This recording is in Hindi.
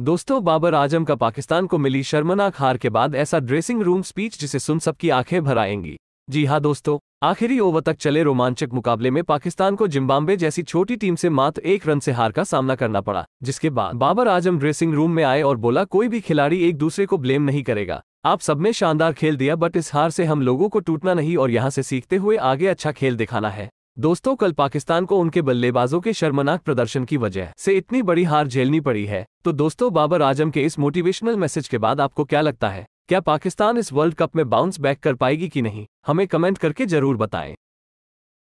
दोस्तों बाबर आजम का पाकिस्तान को मिली शर्मनाक हार के बाद ऐसा ड्रेसिंग रूम स्पीच जिसे सुन सबकी आंखें भर आएंगी जी हां दोस्तों आखिरी ओवर तक चले रोमांचक मुकाबले में पाकिस्तान को जिम्बाब्वे जैसी छोटी टीम से मात्र एक रन से हार का सामना करना पड़ा जिसके बाद बाबर आजम ड्रेसिंग रूम में आए और बोला कोई भी खिलाड़ी एक दूसरे को ब्लेम नहीं करेगा आप सबने शानदार खेल दिया बट इस हार से हम लोगों को टूटना नहीं और यहाँ से सीखते हुए आगे अच्छा खेल दिखाना है दोस्तों कल पाकिस्तान को उनके बल्लेबाजों के शर्मनाक प्रदर्शन की वजह से इतनी बड़ी हार झेलनी पड़ी है तो दोस्तों बाबर आजम के इस मोटिवेशनल मैसेज के बाद आपको क्या लगता है क्या पाकिस्तान इस वर्ल्ड कप में बाउंस बैक कर पाएगी कि नहीं हमें कमेंट करके जरूर बताएं